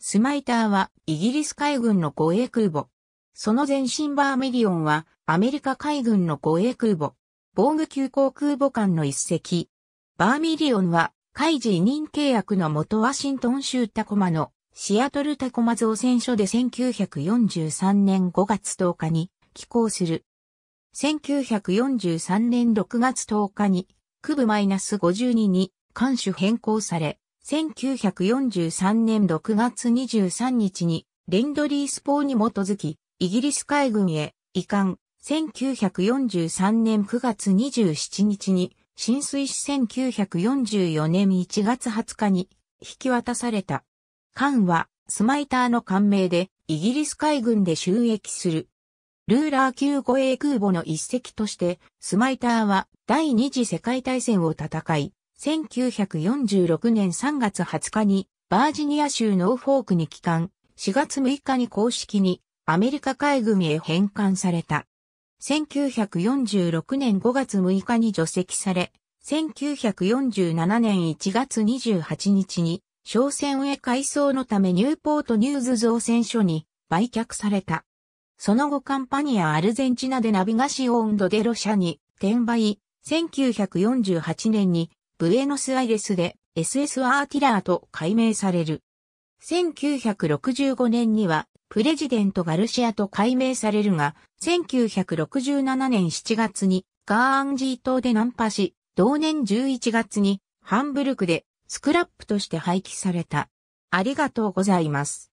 スマイターはイギリス海軍の護衛空母。その前身バーメリオンはアメリカ海軍の護衛空母。防具急航空母艦の一隻。バーミリオンは海事委任契約の元ワシントン州タコマのシアトルタコマ造船所で1943年5月10日に寄港する。1943年6月10日に区部マイナス -52 に艦種変更され、1943年6月23日にレンドリース法に基づき、イギリス海軍へ移管。1943年9月27日に浸水し1944年1月20日に引き渡された。艦はスマイターの艦名でイギリス海軍で収益する。ルーラー級護衛空母の一隻として、スマイターは第二次世界大戦を戦い、1946年3月20日にバージニア州ノーフォークに帰還、4月6日に公式にアメリカ海軍へ返還された。1946年5月6日に除籍され、1947年1月28日に商船へ改装のためニューポートニューズ造船所に売却された。その後カンパニアアルゼンチナでナビガシオンドデロ社に転売、1948年にブエノスアイレスで SS アーティラーと改名される。1965年にはプレジデントガルシアと改名されるが、1967年7月にガーンジー島でナンパし、同年11月にハンブルクでスクラップとして廃棄された。ありがとうございます。